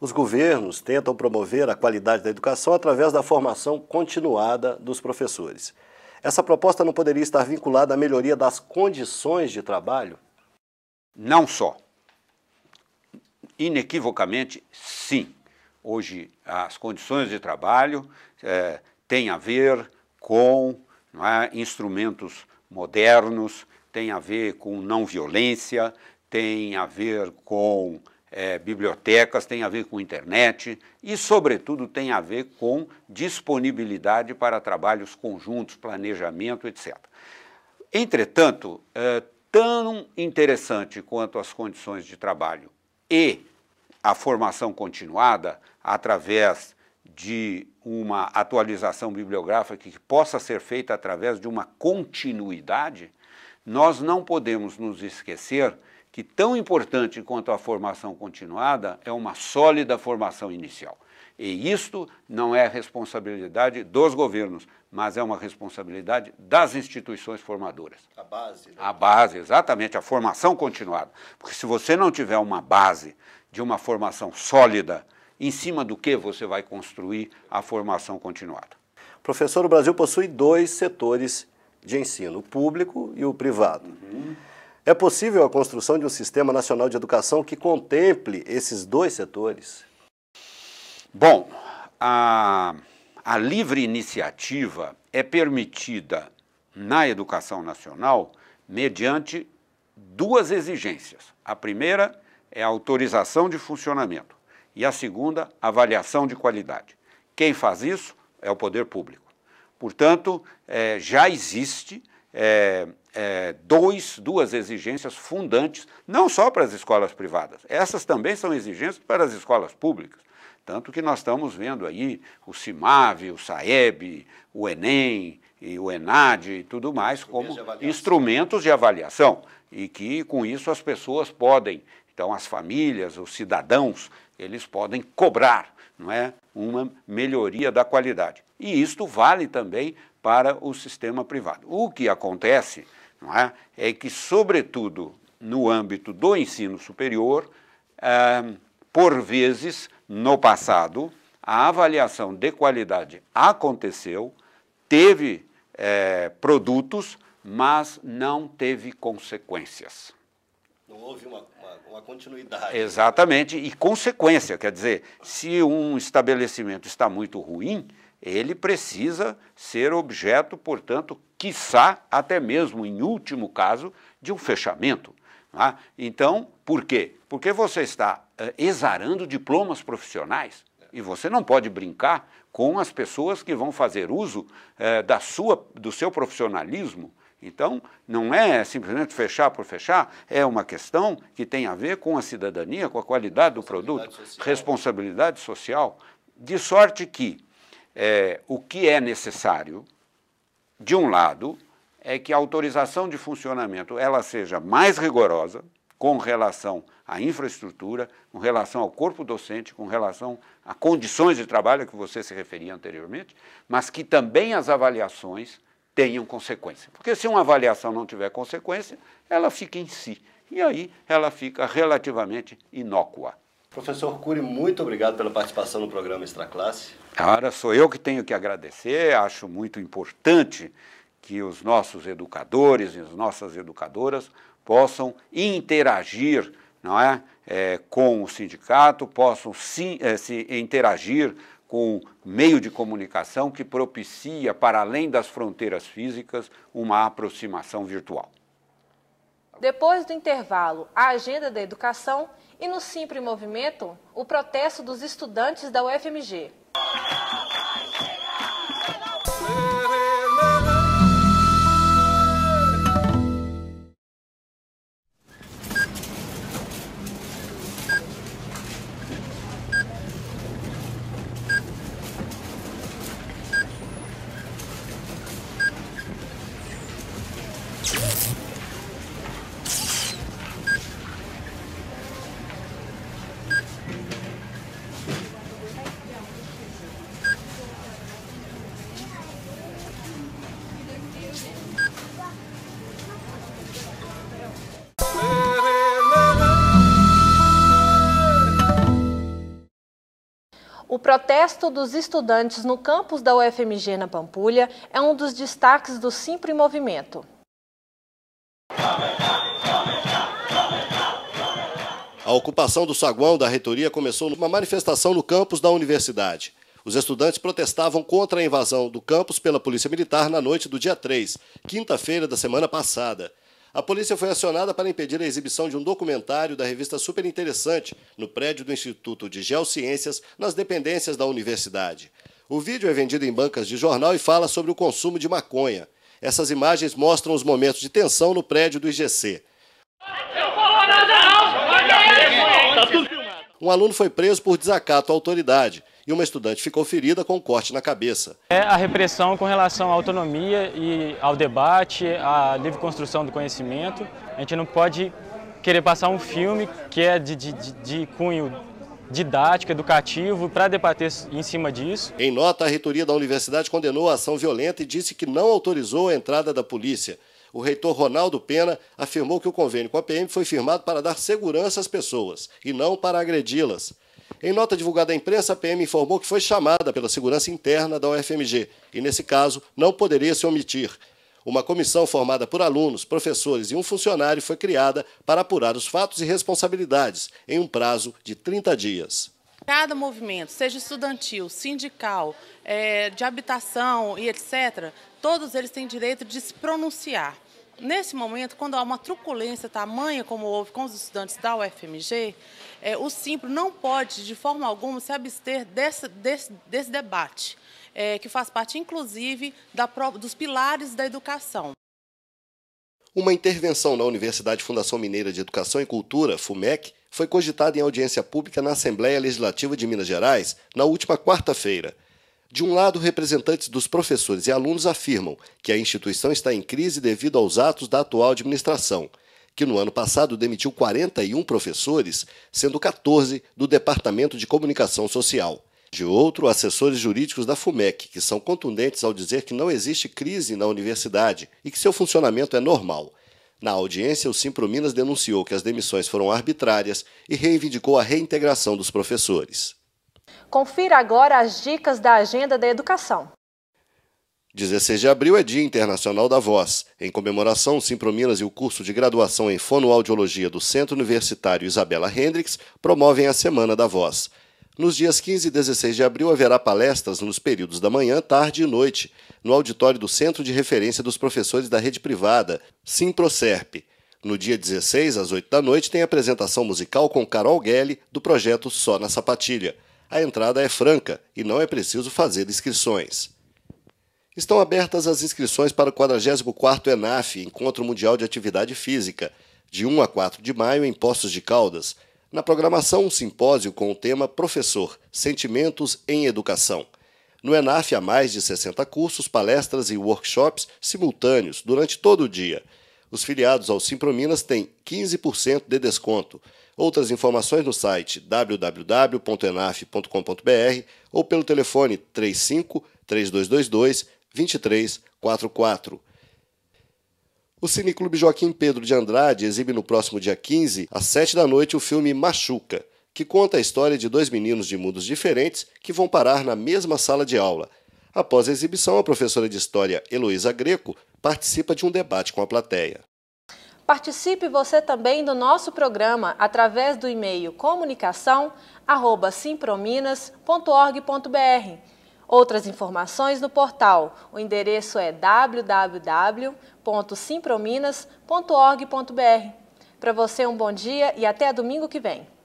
Os governos tentam promover a qualidade da educação através da formação continuada dos professores. Essa proposta não poderia estar vinculada à melhoria das condições de trabalho? Não só. Inequivocamente, sim. Hoje, as condições de trabalho é, têm a ver com é, instrumentos modernos, têm a ver com não violência, têm a ver com é, bibliotecas, tem a ver com internet e, sobretudo, tem a ver com disponibilidade para trabalhos conjuntos, planejamento, etc. Entretanto, é, tão interessante quanto as condições de trabalho e a formação continuada através de uma atualização bibliográfica que possa ser feita através de uma continuidade, nós não podemos nos esquecer que tão importante quanto a formação continuada é uma sólida formação inicial. E isto não é responsabilidade dos governos, mas é uma responsabilidade das instituições formadoras. A base. Né? A base, exatamente, a formação continuada. Porque se você não tiver uma base de uma formação sólida, em cima do que você vai construir a formação continuada? Professor, o Brasil possui dois setores de ensino, o público e o privado. Uhum. É possível a construção de um sistema nacional de educação que contemple esses dois setores? Bom, a, a livre iniciativa é permitida na educação nacional mediante duas exigências. A primeira é a autorização de funcionamento e a segunda, avaliação de qualidade. Quem faz isso é o poder público. Portanto, é, já existe é, é, dois, duas exigências fundantes, não só para as escolas privadas, essas também são exigências para as escolas públicas. Tanto que nós estamos vendo aí o CIMAV, o SAEB, o Enem e o ENAD e tudo mais como de instrumentos de avaliação e que com isso as pessoas podem, então as famílias, os cidadãos, eles podem cobrar, não é, uma melhoria da qualidade. E isto vale também para o sistema privado. O que acontece é? é? que, sobretudo no âmbito do ensino superior, é, por vezes, no passado, a avaliação de qualidade aconteceu, teve é, produtos, mas não teve consequências. Não houve uma, uma, uma, continuidade. Exatamente, e consequência, quer dizer, se um estabelecimento está muito ruim, ele precisa ser objeto, portanto, quiçá até mesmo, em último caso, de um fechamento. É? então, por quê? Porque você está eh, exarando diplomas profissionais e você não pode brincar com as pessoas que vão fazer uso eh, da sua, do seu profissionalismo. Então, não é simplesmente fechar por fechar, é uma questão que tem a ver com a cidadania, com a qualidade do produto, social. responsabilidade social. De sorte que eh, o que é necessário de um lado, é que a autorização de funcionamento ela seja mais rigorosa com relação à infraestrutura, com relação ao corpo docente, com relação a condições de trabalho a que você se referia anteriormente, mas que também as avaliações tenham consequência. Porque se uma avaliação não tiver consequência, ela fica em si. E aí ela fica relativamente inócua. Professor Cury, muito obrigado pela participação no programa Extra Classe. Agora sou eu que tenho que agradecer, acho muito importante que os nossos educadores e as nossas educadoras possam interagir não é, é com o sindicato, possam sim, é, se interagir com o meio de comunicação que propicia, para além das fronteiras físicas, uma aproximação virtual. Depois do intervalo, a agenda da educação e no Simpre Movimento, o protesto dos estudantes da UFMG. protesto dos estudantes no campus da UFMG na Pampulha é um dos destaques do Simpro em Movimento. A ocupação do saguão da reitoria começou numa manifestação no campus da universidade. Os estudantes protestavam contra a invasão do campus pela Polícia Militar na noite do dia 3, quinta-feira da semana passada. A polícia foi acionada para impedir a exibição de um documentário da revista Super Interessante no prédio do Instituto de Geociências, nas dependências da universidade. O vídeo é vendido em bancas de jornal e fala sobre o consumo de maconha. Essas imagens mostram os momentos de tensão no prédio do IGC. Um aluno foi preso por desacato à autoridade e uma estudante ficou ferida com um corte na cabeça. É a repressão com relação à autonomia e ao debate, à livre construção do conhecimento. A gente não pode querer passar um filme que é de, de, de cunho didático, educativo, para debater em cima disso. Em nota, a reitoria da universidade condenou a ação violenta e disse que não autorizou a entrada da polícia. O reitor Ronaldo Pena afirmou que o convênio com a PM foi firmado para dar segurança às pessoas e não para agredi-las. Em nota divulgada à imprensa, a PM informou que foi chamada pela segurança interna da UFMG e, nesse caso, não poderia se omitir. Uma comissão formada por alunos, professores e um funcionário foi criada para apurar os fatos e responsabilidades em um prazo de 30 dias. Cada movimento, seja estudantil, sindical, eh, de habitação e etc., todos eles têm direito de se pronunciar. Nesse momento, quando há uma truculência tamanha como houve com os estudantes da UFMG, é, o Simpro não pode, de forma alguma, se abster desse, desse, desse debate, é, que faz parte, inclusive, da, dos pilares da educação. Uma intervenção da Universidade Fundação Mineira de Educação e Cultura, FUMEC, foi cogitada em audiência pública na Assembleia Legislativa de Minas Gerais na última quarta-feira. De um lado, representantes dos professores e alunos afirmam que a instituição está em crise devido aos atos da atual administração, que no ano passado demitiu 41 professores, sendo 14 do Departamento de Comunicação Social. De outro, assessores jurídicos da FUMEC, que são contundentes ao dizer que não existe crise na universidade e que seu funcionamento é normal. Na audiência, o Simpro Minas denunciou que as demissões foram arbitrárias e reivindicou a reintegração dos professores. Confira agora as dicas da Agenda da Educação. 16 de abril é Dia Internacional da Voz. Em comemoração, o Simprominas e o curso de graduação em Fonoaudiologia do Centro Universitário Isabela Hendricks promovem a Semana da Voz. Nos dias 15 e 16 de abril haverá palestras nos períodos da manhã, tarde e noite, no auditório do Centro de Referência dos Professores da Rede Privada, Simproserp. No dia 16, às 8 da noite, tem apresentação musical com Carol Gelli, do projeto Só na Sapatilha. A entrada é franca e não é preciso fazer inscrições. Estão abertas as inscrições para o 44º ENAF, Encontro Mundial de Atividade Física, de 1 a 4 de maio em Poços de Caldas. Na programação, um simpósio com o tema Professor, Sentimentos em Educação. No ENAF há mais de 60 cursos, palestras e workshops simultâneos durante todo o dia – os filiados ao Simprominas têm 15% de desconto. Outras informações no site www.enaf.com.br ou pelo telefone 35 3222 2344. O Cineclube Joaquim Pedro de Andrade exibe no próximo dia 15, às 7 da noite, o filme Machuca, que conta a história de dois meninos de mundos diferentes que vão parar na mesma sala de aula. Após a exibição, a professora de História Heloísa Greco participa de um debate com a plateia. Participe você também do nosso programa através do e-mail comunicação@simprominas.org.br. Outras informações no portal. O endereço é www.simprominas.org.br. Para você um bom dia e até domingo que vem.